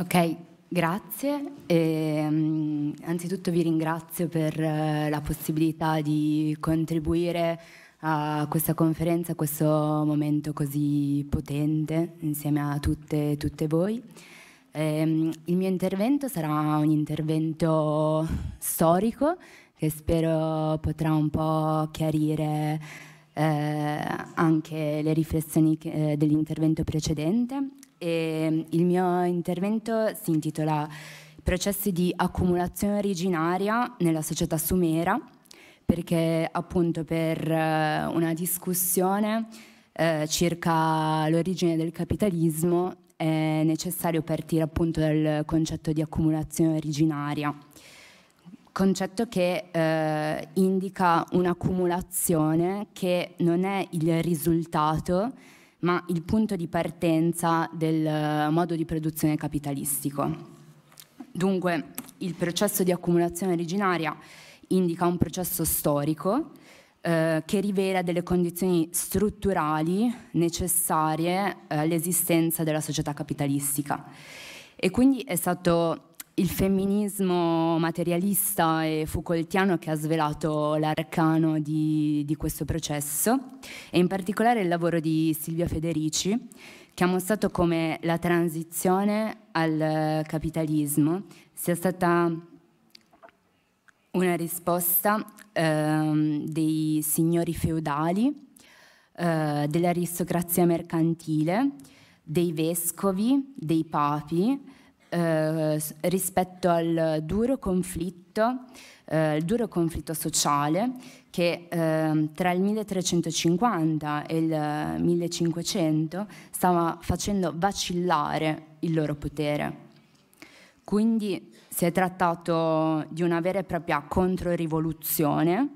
Ok, grazie. E, ehm, anzitutto vi ringrazio per eh, la possibilità di contribuire a questa conferenza, a questo momento così potente insieme a tutte, e tutte voi. E, ehm, il mio intervento sarà un intervento storico che spero potrà un po' chiarire eh, anche le riflessioni eh, dell'intervento precedente e ehm, il mio intervento si intitola Processi di accumulazione originaria nella società sumera, perché appunto per eh, una discussione eh, circa l'origine del capitalismo è necessario partire appunto dal concetto di accumulazione originaria, concetto che eh, indica un'accumulazione che non è il risultato ma il punto di partenza del eh, modo di produzione capitalistico. Dunque, il processo di accumulazione originaria indica un processo storico eh, che rivela delle condizioni strutturali necessarie eh, all'esistenza della società capitalistica. E quindi è stato il femminismo materialista e Foucaultiano che ha svelato l'arcano di, di questo processo e in particolare il lavoro di Silvia Federici che ha mostrato come la transizione al capitalismo sia stata una risposta eh, dei signori feudali, eh, dell'aristocrazia mercantile, dei vescovi, dei papi, eh, rispetto al duro conflitto, eh, il duro conflitto sociale che eh, tra il 1350 e il 1500 stava facendo vacillare il loro potere. Quindi si è trattato di una vera e propria controrivoluzione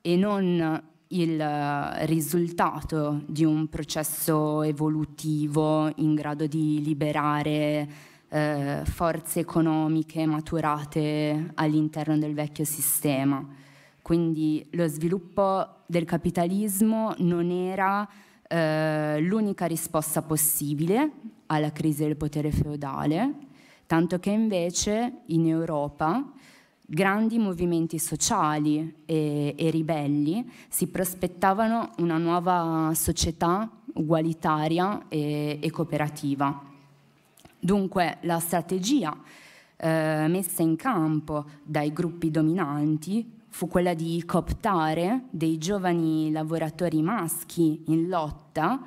e non il risultato di un processo evolutivo in grado di liberare eh, forze economiche maturate all'interno del vecchio sistema. Quindi lo sviluppo del capitalismo non era eh, l'unica risposta possibile alla crisi del potere feudale, tanto che invece in Europa grandi movimenti sociali e, e, ribelli si prospettavano una nuova società ugualitaria e, e cooperativa. Dunque la strategia eh, messa in campo dai gruppi dominanti fu quella di cooptare dei giovani lavoratori maschi in lotta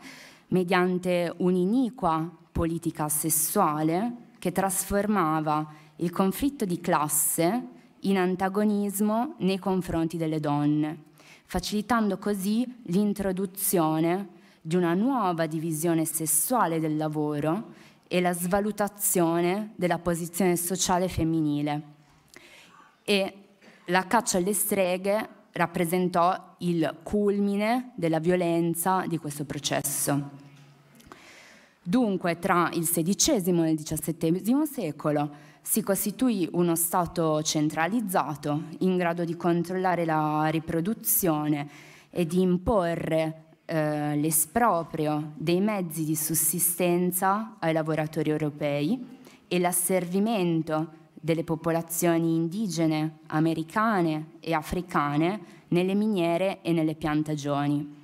mediante un'iniqua politica sessuale che trasformava il conflitto di classe in antagonismo nei confronti delle donne, facilitando così l'introduzione di una nuova divisione sessuale del lavoro e la svalutazione della posizione sociale femminile e la caccia alle streghe rappresentò il culmine della violenza di questo processo. Dunque, tra il XVI e il XVII secolo si costituì uno Stato centralizzato in grado di controllare la riproduzione e di imporre eh, l'esproprio dei mezzi di sussistenza ai lavoratori europei e l'asservimento delle popolazioni indigene, americane e africane nelle miniere e nelle piantagioni.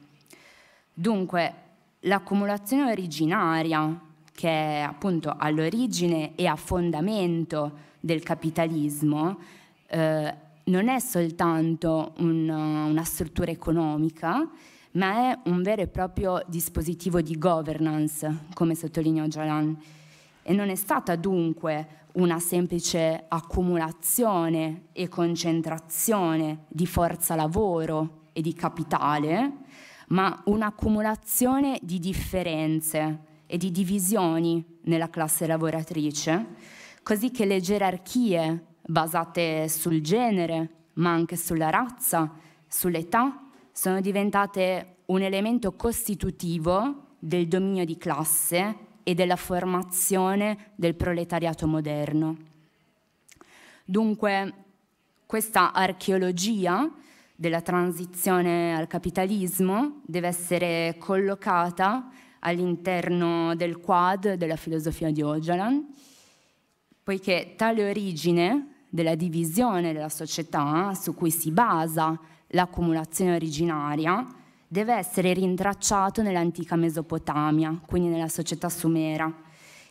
Dunque, l'accumulazione originaria, che è appunto all'origine e a fondamento del capitalismo, eh, non è soltanto una, una struttura economica, ma è un vero e proprio dispositivo di governance, come sottolineò Jalan. E non è stata dunque una semplice accumulazione e concentrazione di forza lavoro e di capitale, ma un'accumulazione di differenze e di divisioni nella classe lavoratrice, così che le gerarchie basate sul genere, ma anche sulla razza, sull'età, sono diventate un elemento costitutivo del dominio di classe e della formazione del proletariato moderno. Dunque, questa archeologia della transizione al capitalismo deve essere collocata all'interno del quad della filosofia di Ojalan, poiché tale origine della divisione della società su cui si basa l'accumulazione originaria, deve essere rintracciato nell'antica Mesopotamia, quindi nella società sumera,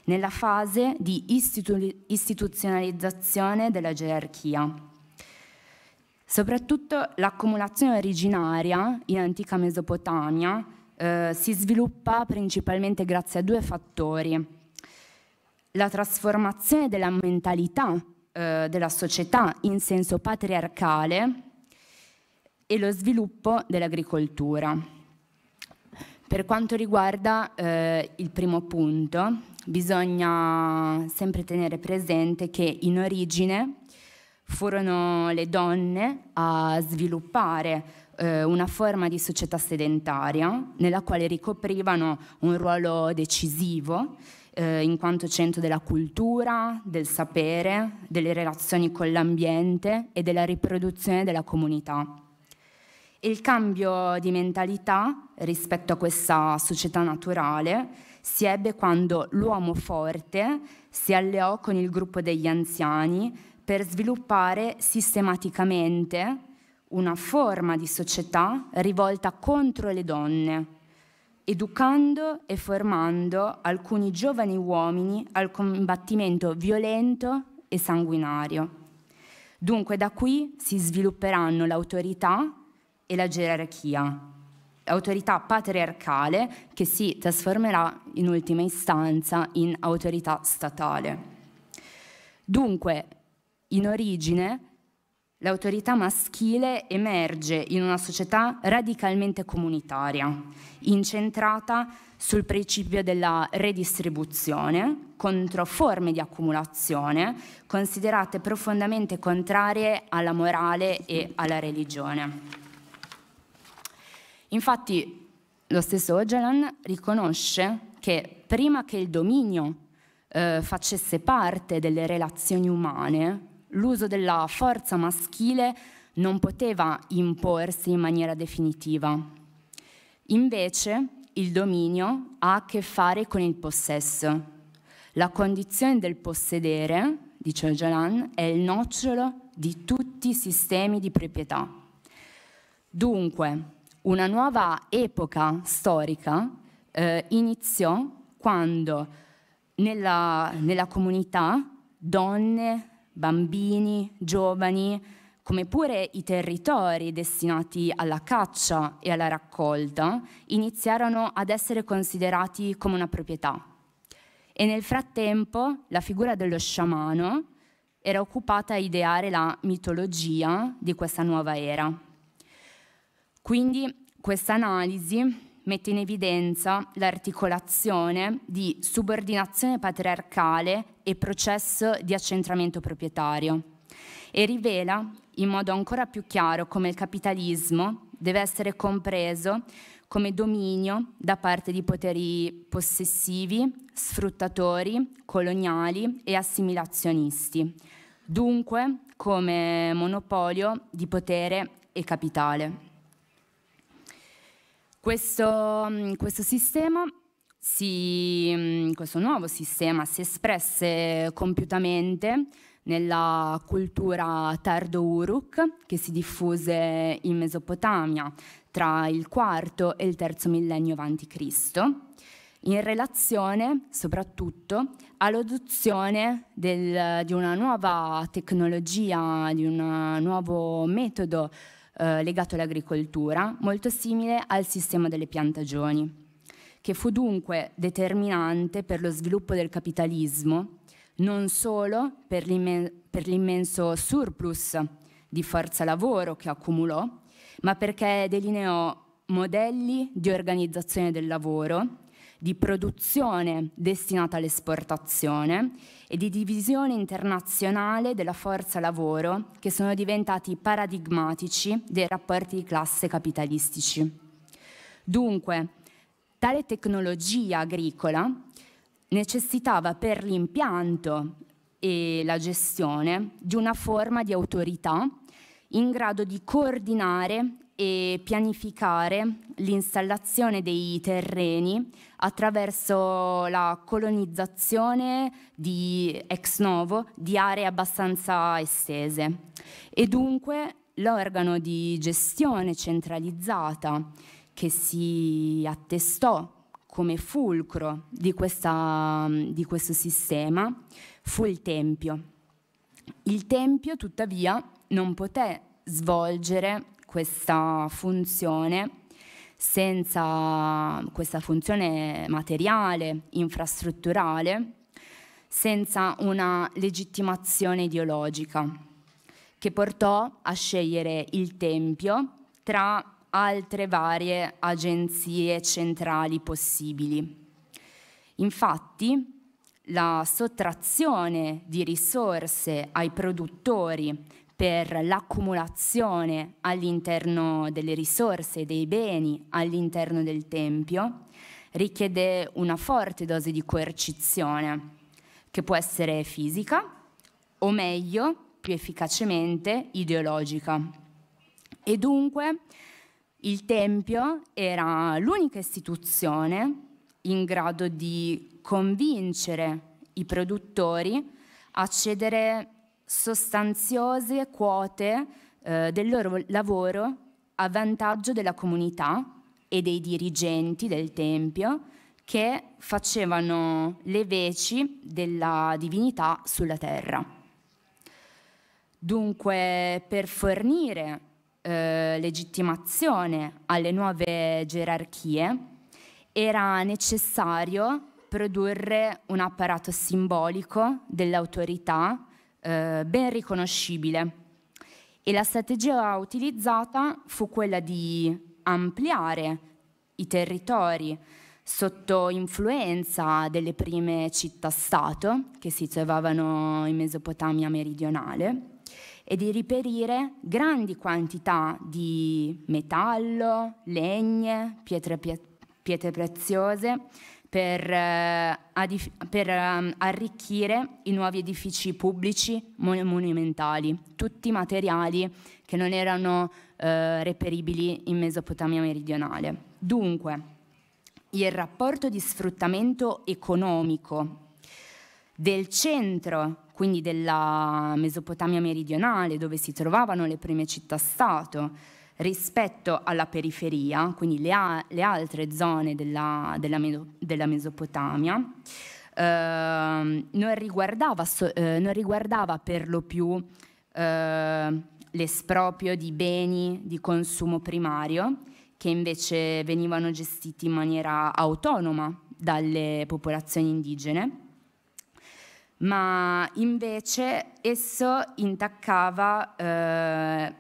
nella fase di istitu- istituzionalizzazione della gerarchia. Soprattutto l'accumulazione originaria in antica Mesopotamia eh, si sviluppa principalmente grazie a due fattori. La trasformazione della mentalità eh, della società in senso patriarcale, e lo sviluppo dell'agricoltura. Per quanto riguarda eh, il primo punto, bisogna sempre tenere presente che in origine furono le donne a sviluppare eh, una forma di società sedentaria nella quale ricoprivano un ruolo decisivo eh, in quanto centro della cultura, del sapere, delle relazioni con l'ambiente e della riproduzione della comunità il cambio di mentalità rispetto a questa società naturale si ebbe quando l'uomo forte si alleò con il gruppo degli anziani per sviluppare sistematicamente una forma di società rivolta contro le donne, educando e formando alcuni giovani uomini al combattimento violento e sanguinario. Dunque da qui si svilupperanno l'autorità e la gerarchia, autorità patriarcale che si trasformerà in ultima istanza in autorità statale. Dunque, in origine, l'autorità maschile emerge in una società radicalmente comunitaria, incentrata sul principio della redistribuzione contro forme di accumulazione considerate profondamente contrarie alla morale e alla religione. Infatti lo stesso Ogelan riconosce che prima che il dominio eh, facesse parte delle relazioni umane, l'uso della forza maschile non poteva imporsi in maniera definitiva. Invece il dominio ha a che fare con il possesso. La condizione del possedere, dice Ogelan, è il nocciolo di tutti i sistemi di proprietà. Dunque, una nuova epoca storica eh, iniziò quando nella, nella comunità donne, bambini, giovani, come pure i territori destinati alla caccia e alla raccolta, iniziarono ad essere considerati come una proprietà. E nel frattempo la figura dello sciamano era occupata a ideare la mitologia di questa nuova era. Quindi questa analisi mette in evidenza l'articolazione di subordinazione patriarcale e processo di accentramento proprietario e rivela in modo ancora più chiaro come il capitalismo deve essere compreso come dominio da parte di poteri possessivi, sfruttatori, coloniali e assimilazionisti, dunque come monopolio di potere e capitale. Questo, mm, questo, sistema si, mm, questo nuovo sistema si espresse compiutamente nella cultura tardo-uruk che si diffuse in Mesopotamia tra il IV e il III millennio a.C., in relazione soprattutto all'adozione del, di una nuova tecnologia, di un nuovo metodo eh, legato all'agricoltura, molto simile al sistema delle piantagioni, che fu dunque determinante per lo sviluppo del capitalismo, non solo per, l'immenso surplus di forza lavoro che accumulò, ma perché delineò modelli di organizzazione del lavoro di produzione destinata all'esportazione e di divisione internazionale della forza lavoro che sono diventati paradigmatici dei rapporti di classe capitalistici. Dunque, tale tecnologia agricola necessitava per l'impianto e la gestione di una forma di autorità in grado di coordinare e pianificare l'installazione dei terreni attraverso la colonizzazione di ex novo di aree abbastanza estese e dunque l'organo di gestione centralizzata che si attestò come fulcro di, questa, di questo sistema fu il Tempio. Il Tempio tuttavia non poté svolgere questa funzione senza questa funzione materiale, infrastrutturale, senza una legittimazione ideologica, che portò a scegliere il Tempio tra altre varie agenzie centrali possibili. Infatti, la sottrazione di risorse ai produttori per l'accumulazione all'interno delle risorse, dei beni all'interno del Tempio, richiede una forte dose di coercizione, che può essere fisica o meglio, più efficacemente, ideologica. E dunque il Tempio era l'unica istituzione in grado di convincere i produttori a cedere sostanziose quote eh, del loro lavoro a vantaggio della comunità e dei dirigenti del Tempio che facevano le veci della divinità sulla terra. Dunque, per fornire eh, legittimazione alle nuove gerarchie, era necessario produrre un apparato simbolico dell'autorità eh, ben riconoscibile. E la strategia utilizzata fu quella di ampliare i territori sotto influenza delle prime città-stato che si trovavano in Mesopotamia meridionale e di reperire grandi quantità di metallo, legne, pietre, pietre preziose per, eh, per eh, arricchire i nuovi edifici pubblici mon monumentali, tutti materiali che non erano eh, reperibili in Mesopotamia meridionale. Dunque, il rapporto di sfruttamento economico del centro, quindi della Mesopotamia meridionale, dove si trovavano le prime città-stato, rispetto alla periferia, quindi le, le altre zone della, della, della Mesopotamia, eh, non, riguardava so eh, non, riguardava per lo più eh, l'esproprio di beni di consumo primario, che invece venivano gestiti in maniera autonoma dalle popolazioni indigene, ma invece esso intaccava eh,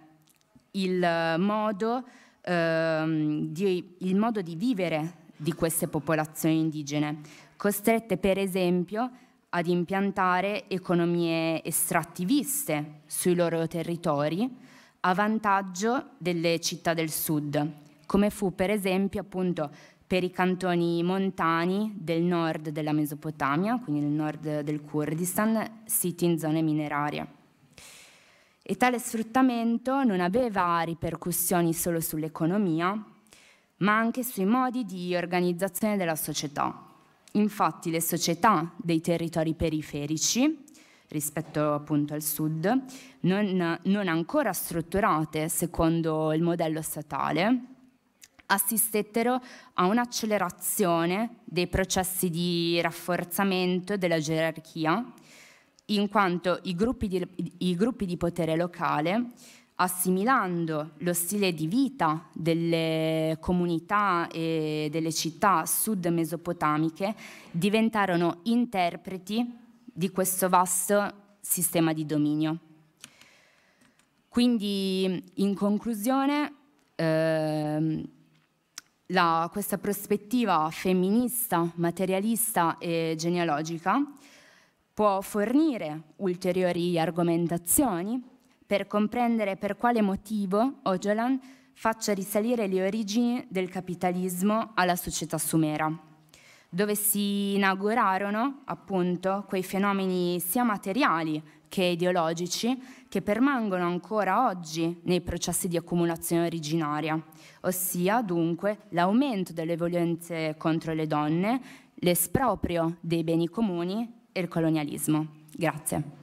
il eh, modo, ehm, di, il modo di vivere di queste popolazioni indigene, costrette per esempio ad impiantare economie estrattiviste sui loro territori a vantaggio delle città del sud, come fu per esempio appunto per i cantoni montani del nord della Mesopotamia, quindi nel nord del Kurdistan, siti in zone minerarie e tale sfruttamento non aveva ripercussioni solo sull'economia, ma anche sui modi di organizzazione della società. Infatti le società dei territori periferici, rispetto appunto al sud, non, non ancora strutturate secondo il modello statale, assistettero a un'accelerazione dei processi di rafforzamento della gerarchia in quanto i gruppi di, i gruppi di potere locale assimilando lo stile di vita delle comunità e delle città sud mesopotamiche, diventarono interpreti di questo vasto sistema di dominio. Quindi, in conclusione, eh, la, questa prospettiva femminista, materialista e genealogica può fornire ulteriori argomentazioni per comprendere per quale motivo Ojolan faccia risalire le origini del capitalismo alla società sumera, dove si inaugurarono appunto quei fenomeni sia materiali che ideologici che permangono ancora oggi nei processi di accumulazione originaria, ossia dunque l'aumento delle violenze contro le donne, l'esproprio dei beni comuni e il colonialismo. Grazie.